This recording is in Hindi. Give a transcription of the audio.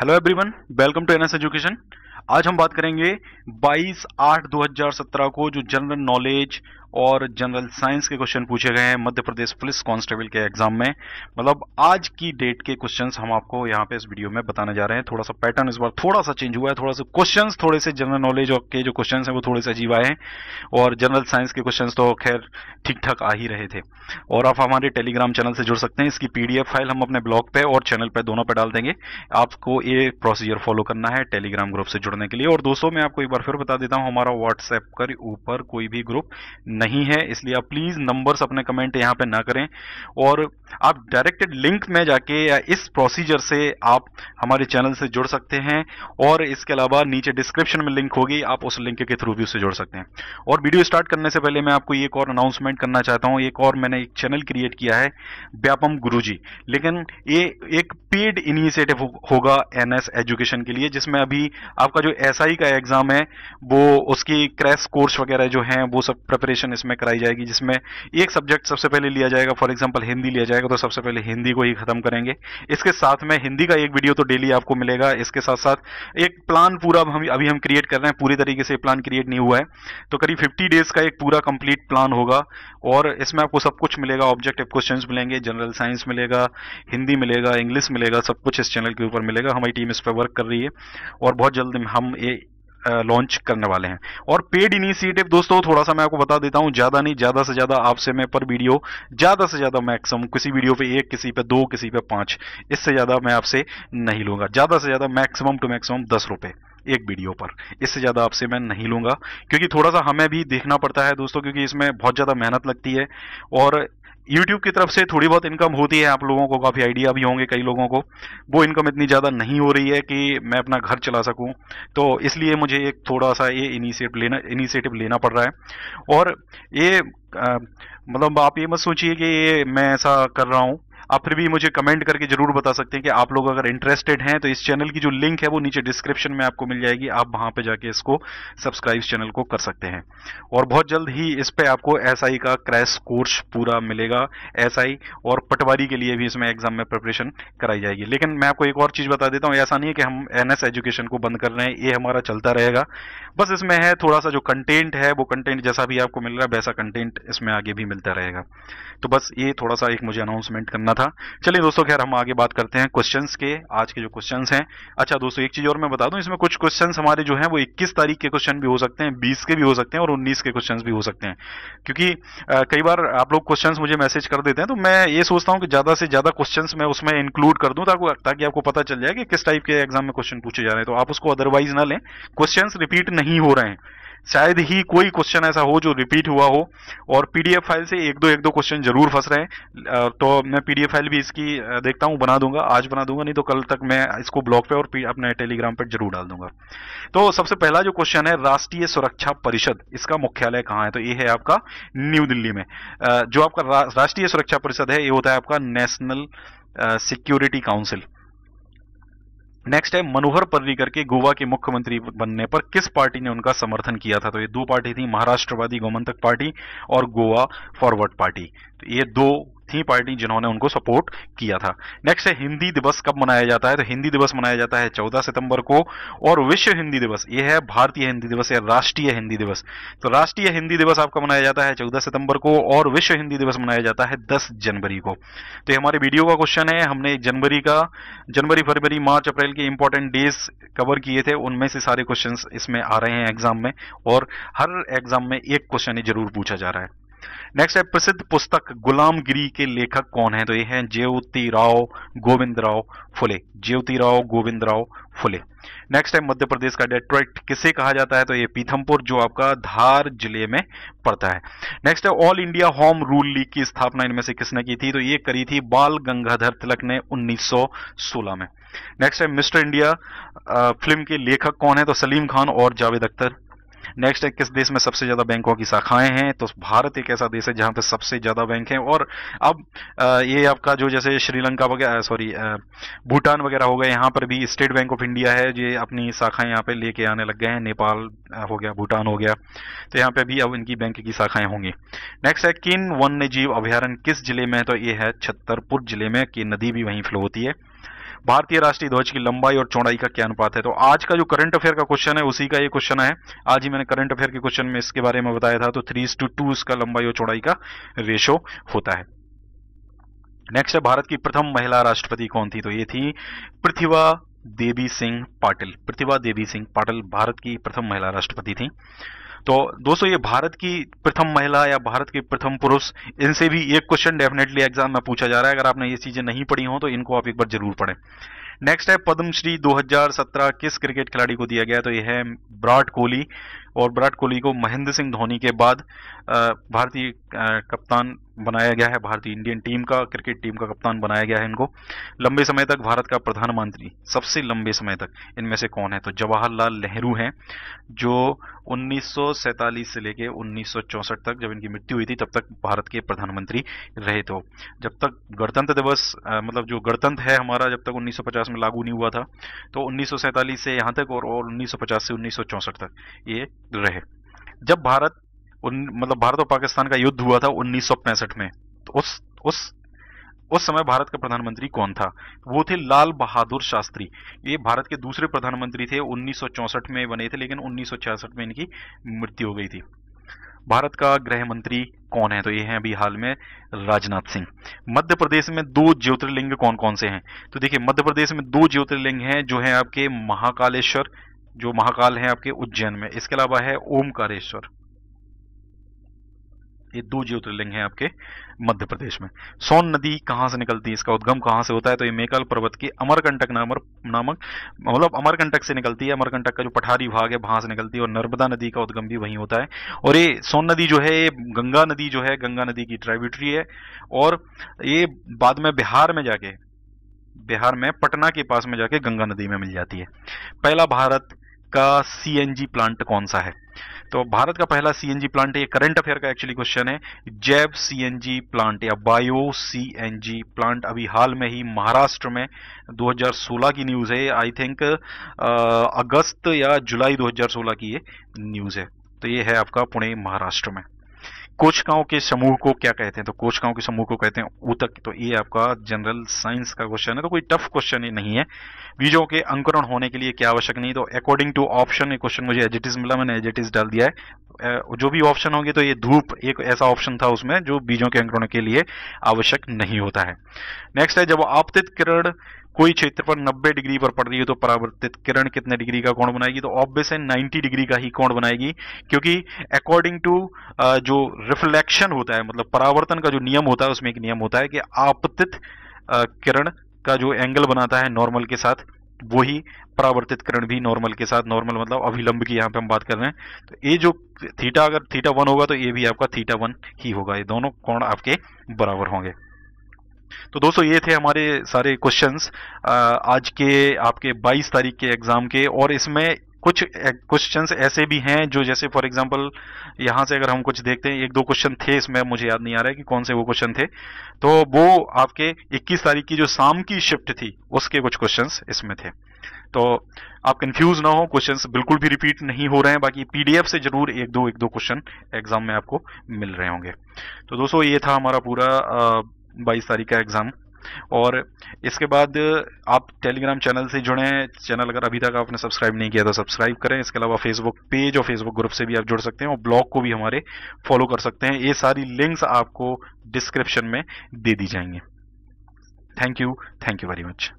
hello everyone welcome to NS education आज हम बात करेंगे 22 आठ 2017 को जो जनरल नॉलेज और जनरल साइंस के क्वेश्चन पूछे गए हैं मध्य प्रदेश पुलिस कांस्टेबल के एग्जाम में मतलब आज की डेट के क्वेश्चंस हम आपको यहाँ पे इस वीडियो में बताने जा रहे हैं थोड़ा सा पैटर्न इस बार थोड़ा सा चेंज हुआ है थोड़ा सा क्वेश्चंस थोड़े से जनरल नॉलेज के जो क्वेश्चन हैं वो थोड़े से अजीब आए हैं और जनरल साइंस के क्वेश्चन तो खैर ठीक ठाक आ ही रहे थे और आप हमारे टेलीग्राम चैनल से जुड़ सकते हैं इसकी पी फाइल हम अपने ब्लॉग पर और चैनल पर दोनों पर डाल देंगे आपको ये प्रोसीजर फॉलो करना है टेलीग्राम ग्रुप से जुड़ने के लिए और दोस्तों मैं आपको एक बार फिर बता देता हूँ हमारा व्हाट्सएप कर ऊपर कोई भी ग्रुप नहीं है इसलिए आप प्लीज़ नंबर्स अपने कमेंट यहाँ पे ना करें और आप डायरेक्टेड लिंक में जाके या इस प्रोसीजर से आप हमारे चैनल से जुड़ सकते हैं और इसके अलावा नीचे डिस्क्रिप्शन में लिंक होगी आप उस लिंक के थ्रू भी उससे जुड़ सकते हैं और वीडियो स्टार्ट करने से पहले मैं आपको एक और अनाउंसमेंट करना चाहता हूँ एक और मैंने एक चैनल क्रिएट किया है व्यापम गुरु लेकिन ये एक पेड इनिशिएटिव होगा एन एजुकेशन के लिए जिसमें अभी आपका जो एस का एग्ज़ाम है वो उसकी क्रैश कोर्स वगैरह जो है वो सब प्रिपरेशन एजुकेशन इसमें कराई जाएगी जिसमें एक सब्जेक्ट सबसे पहले लिया जाएगा फॉर एग्जाम्पल हिंदी लिया जाएगा तो सबसे पहले हिंदी को ही खत्म करेंगे इसके साथ में हिंदी का एक वीडियो तो डेली आपको मिलेगा इसके साथ साथ एक प्लान पूरा हम अभी हम क्रिएट कर रहे हैं पूरी तरीके से प्लान क्रिएट नहीं हुआ है तो करीब फिफ्टी डेज का एक पूरा कंप्लीट प्लान होगा और इसमें आपको सब कुछ मिलेगा ऑब्जेक्टिव क्वेश्चन मिलेंगे जनरल साइंस मिलेगा हिंदी मिलेगा इंग्लिश मिलेगा सब कुछ इस चैनल के ऊपर मिलेगा हमारी टीम इस पर वर्क कर रही है और बहुत जल्द हम लॉन्च करने वाले हैं और पेड इनिशिएटिव दोस्तों थोड़ा सा मैं आपको बता देता हूं ज़्यादा नहीं ज़्यादा से ज़्यादा आपसे मैं पर वीडियो ज़्यादा से ज़्यादा मैक्सिमम किसी वीडियो पे एक किसी पे दो किसी पे पांच इससे ज़्यादा मैं आपसे नहीं लूंगा ज़्यादा से ज़्यादा मैक्सिमम टू मैक्सिमम दस रुपए एक वीडियो पर इससे ज़्यादा आपसे मैं नहीं लूंगा क्योंकि थोड़ा सा हमें भी देखना पड़ता है दोस्तों क्योंकि इसमें बहुत ज़्यादा मेहनत लगती है और यूट्यूब की तरफ से थोड़ी बहुत इनकम होती है आप लोगों को काफ़ी आइडिया भी होंगे कई लोगों को वो इनकम इतनी ज़्यादा नहीं हो रही है कि मैं अपना घर चला सकूं तो इसलिए मुझे एक थोड़ा सा ये इनिशिएटिव लेना इनिशिएटिव लेना पड़ रहा है और ये आ, मतलब आप ये मत सोचिए कि ये मैं ऐसा कर रहा हूँ आप फिर भी मुझे कमेंट करके जरूर बता सकते हैं कि आप लोग अगर इंटरेस्टेड हैं तो इस चैनल की जो लिंक है वो नीचे डिस्क्रिप्शन में आपको मिल जाएगी आप वहां पे जाके इसको सब्सक्राइब चैनल को कर सकते हैं और बहुत जल्द ही इस पर आपको एस का क्रैश कोर्स पूरा मिलेगा एस और पटवारी के लिए भी इसमें एग्जाम में प्रिपरेशन कराई जाएगी लेकिन मैं आपको एक और चीज बता देता हूँ ऐसा नहीं है कि हम एन एजुकेशन को बंद कर रहे हैं ये हमारा चलता रहेगा बस इसमें है थोड़ा सा जो कंटेंट है वो कंटेंट जैसा भी आपको मिल रहा है वैसा कंटेंट इसमें आगे भी मिलता रहेगा तो बस ये थोड़ा सा एक मुझे अनाउंसमेंट करना था चलिए दोस्तों खैर हम आगे बात करते हैं क्वेश्चन के आज के जो क्वेश्चन हैं अच्छा दोस्तों एक चीज़ और मैं बता दूं इसमें कुछ क्वेश्चन हमारे जो हैं वो 21 तारीख के क्वेश्चन भी हो सकते हैं बीस के भी हो सकते हैं और उन्नीस के क्वेश्चन भी हो सकते हैं क्योंकि आ, कई बार आप लोग क्वेश्चन मुझे मैसेज कर देते हैं तो मैं ये सोचता हूँ कि ज़्यादा से ज़्यादा क्वेश्चन मैं उसमें इंक्लूड कर दूँ ताकि आपको पता चल जाए कि किस टाइप के एग्जाम में क्वेश्चन पूछे जा रहे हैं तो आप उसको अदरवाइज ना लें क्वेश्चन रिपीट नहीं हो रहे हैं शायद ही कोई क्वेश्चन ऐसा हो जो रिपीट हुआ हो और पीडीएफ फाइल से एक दो एक दो क्वेश्चन जरूर फंस रहे हैं तो मैं पीडीएफ फाइल भी इसकी देखता हूँ बना दूंगा आज बना दूंगा नहीं तो कल तक मैं इसको ब्लॉग पे और अपने टेलीग्राम पर जरूर डाल दूंगा तो सबसे पहला जो क्वेश्चन है राष्ट्रीय सुरक्षा परिषद इसका मुख्यालय कहाँ है तो ये है आपका न्यू दिल्ली में जो आपका राष्ट्रीय सुरक्षा परिषद है ये होता है आपका नेशनल सिक्योरिटी काउंसिल नेक्स्ट है मनोहर पर्रिकर के गोवा के मुख्यमंत्री बनने पर किस पार्टी ने उनका समर्थन किया था तो ये दो पार्टी थी महाराष्ट्रवादी गोमंतक पार्टी और गोवा फॉरवर्ड पार्टी तो ये दो थी पार्टी जिन्होंने उनको सपोर्ट किया था नेक्स्ट है हिंदी दिवस कब मनाया जाता है तो हिंदी दिवस मनाया जाता है चौदह सितंबर को और विश्व हिंदी दिवस यह है भारतीय हिंदी दिवस या राष्ट्रीय हिंदी दिवस तो राष्ट्रीय हिंदी दिवस आपका मनाया जाता है चौदह सितंबर को और विश्व हिंदी दिवस मनाया जाता है दस जनवरी को तो हमारे वीडियो का क्वेश्चन है हमने जनवरी का जनवरी फरवरी मार्च अप्रैल के इंपॉर्टेंट डेज कवर किए थे उनमें से सारे क्वेश्चन इसमें आ रहे हैं एग्जाम में और हर एग्जाम में एक क्वेश्चन जरूर पूछा जा रहा है नेक्स्ट है प्रसिद्ध पुस्तक गुलामगिरी के लेखक कौन है तो ये हैं ज्योति राव गोविंद राव फुले ज्योति राव गोविंद राव फुले नेक्स्ट है मध्य प्रदेश का डेट्रॉइट किसे कहा जाता है तो ये पीथमपुर जो आपका धार जिले में पड़ता है नेक्स्ट है all India home rule league की स्थापना इनमें से किसने की थी तो ये करी थी बाल गंगाधर तिलक ने उन्नीस में नेक्स्ट है मिस्टर इंडिया फिल्म के लेखक कौन है तो सलीम खान और जावेद अख्तर नेक्स्ट है किस देश में सबसे ज़्यादा बैंकों की शाखाएं हैं तो भारत एक ऐसा देश है जहाँ पे सबसे ज़्यादा बैंक हैं और अब ये आपका जो जैसे श्रीलंका वगैरह सॉरी भूटान वगैरह हो गए यहाँ पर भी स्टेट बैंक ऑफ इंडिया है ये अपनी शाखाएं यहाँ पे लेके आने लग गए हैं नेपाल हो गया भूटान हो गया तो यहाँ पे भी अब इनकी बैंक की शाखाएं होंगी नेक्स्ट है किन वन्य जीव अभ्यारण किस जिले में तो ये है छतरपुर जिले में कि नदी भी वहीं फ्लो होती है भारतीय राष्ट्रीय ध्वज की लंबाई और चौड़ाई का क्या अनुपात है तो आज का जो करंट अफेयर का क्वेश्चन है उसी का ये क्वेश्चन है आज ही मैंने करंट अफेयर के क्वेश्चन में इसके बारे में बताया था तो थ्री टू टू इसका लंबाई और चौड़ाई का रेशो होता है नेक्स्ट है भारत की प्रथम महिला राष्ट्रपति कौन थी तो ये थी प्रतिभा देवी सिंह पाटिल प्रतिभा देवी सिंह पाटिल भारत की प्रथम महिला राष्ट्रपति थी तो दोस्तों ये भारत की प्रथम महिला या भारत के प्रथम पुरुष इनसे भी एक क्वेश्चन डेफिनेटली एग्जाम में पूछा जा रहा है अगर आपने ये चीजें नहीं पढ़ी हो तो इनको आप एक बार जरूर पढ़ें नेक्स्ट है पद्मश्री 2017 किस क्रिकेट खिलाड़ी को दिया गया तो यह है विराट कोहली और विराट कोहली को महेंद्र सिंह धोनी के बाद भारतीय कप्तान बनाया गया है भारतीय इंडियन टीम का क्रिकेट टीम का कप्तान बनाया गया है इनको लंबे समय तक भारत का प्रधानमंत्री सबसे लंबे समय तक इनमें से कौन है तो जवाहरलाल नेहरू हैं जो उन्नीस से लेके उन्नीस तक जब इनकी मृत्यु हुई थी तब तक भारत के प्रधानमंत्री रहे तो जब तक गणतंत्र दिवस मतलब जो गणतंत्र है हमारा जब तक उन्नीस 1950 में लागू नहीं हुआ था तो 1947 से यहाँ तक और, और 1950 से 1964 तक ये रहे जब भारत उन, मतलब भारत और पाकिस्तान का युद्ध हुआ था उन्नीस में तो उस उस उस समय भारत का प्रधानमंत्री कौन था वो थे लाल बहादुर शास्त्री ये भारत के दूसरे प्रधानमंत्री थे उन्नीस में बने थे लेकिन उन्नीस में इनकी मृत्यु हो गई थी भारत का गृह मंत्री कौन है तो ये हैं अभी हाल में राजनाथ सिंह मध्य प्रदेश में दो ज्योतिर्लिंग कौन कौन से हैं तो देखिए मध्य प्रदेश में दो ज्योतिर्लिंग हैं जो हैं आपके महाकालेश्वर जो महाकाल हैं आपके उज्जैन में इसके अलावा है ओमकारेश्वर ये दो ज्योतिर्लिंग हैं आपके मध्य प्रदेश में सोन नदी कहाँ से निकलती है इसका उद्गम कहाँ से होता है तो ये मेकाल पर्वत के अमरकंटक नामर नामक मतलब अमरकंटक से निकलती है अमरकंटक का जो पठारी भाग है वहां से निकलती है और नर्मदा नदी का उद्गम भी वहीं होता है और ये सोन नदी जो है ये गंगा नदी जो है गंगा नदी की ट्राइब्यूटरी है और ये बाद में बिहार में जाके बिहार में पटना के पास में जाके गंगा नदी में मिल जाती है पहला भारत का सी प्लांट कौन सा है तो भारत का पहला सीएनजी प्लांट है करंट अफेयर का एक्चुअली क्वेश्चन है जैव सीएनजी प्लांट या बायो सीएनजी प्लांट अभी हाल में ही महाराष्ट्र में 2016 की न्यूज है आई थिंक अगस्त या जुलाई 2016 की ये न्यूज है तो ये है आपका पुणे महाराष्ट्र में कोचकाओं के समूह को क्या कहते हैं तो कोचकाओं के समूह को कहते हैं ऊतक तो ये आपका जनरल साइंस का क्वेश्चन है तो कोई टफ क्वेश्चन ही नहीं है बीजों के अंकुरण होने के लिए क्या आवश्यक नहीं तो अकॉर्डिंग टू ऑप्शन ये क्वेश्चन मुझे एजिटिस मिला मैंने एजिटिस डाल दिया है जो भी ऑप्शन होंगे तो ये धूप एक ऐसा ऑप्शन था उसमें जो बीजों के अंकुरण के लिए आवश्यक नहीं होता है नेक्स्ट है जब आपतित किरण कोई क्षेत्र पर 90 डिग्री पर पड़ रही है तो परावर्तित किरण कितने डिग्री का कोण बनाएगी तो ऑब्वियस है 90 डिग्री का ही कोण बनाएगी क्योंकि अकॉर्डिंग टू जो रिफ्लेक्शन होता है मतलब परावर्तन का जो नियम होता है उसमें एक नियम होता है कि आपतित किरण का जो एंगल बनाता है नॉर्मल के साथ वही परावर्तित करण भी नॉर्मल के साथ नॉर्मल मतलब अभिलंब की यहाँ पे हम बात कर रहे हैं तो ये जो थीटा अगर थीटा वन होगा तो ये भी आपका थीटा वन ही होगा ये दोनों कोण आपके बराबर होंगे तो दोस्तों ये थे हमारे सारे क्वेश्चंस आज के आपके 22 तारीख के एग्ज़ाम के और इसमें कुछ क्वेश्चन ऐसे भी हैं जो जैसे फॉर एग्जाम्पल यहाँ से अगर हम कुछ देखते हैं एक दो क्वेश्चन थे इसमें मुझे याद नहीं आ रहा है कि कौन से वो क्वेश्चन थे तो वो आपके 21 तारीख की जो शाम की शिफ्ट थी उसके कुछ क्वेश्चंस इसमें थे तो आप कंफ्यूज ना हो क्वेश्चंस बिल्कुल भी रिपीट नहीं हो रहे हैं बाकी पीडीएफ से जरूर एक दो एक दो क्वेश्चन एग्जाम में आपको मिल रहे होंगे तो दोस्तों ये था हमारा पूरा बाईस तारीख का एग्जाम और इसके बाद आप टेलीग्राम चैनल से जुड़े हैं चैनल अगर अभी तक आपने सब्सक्राइब नहीं किया तो सब्सक्राइब करें इसके अलावा फेसबुक पेज और फेसबुक ग्रुप से भी आप जुड़ सकते हैं और ब्लॉग को भी हमारे फॉलो कर सकते हैं ये सारी लिंक्स आपको डिस्क्रिप्शन में दे दी जाएंगे thank you thank you very much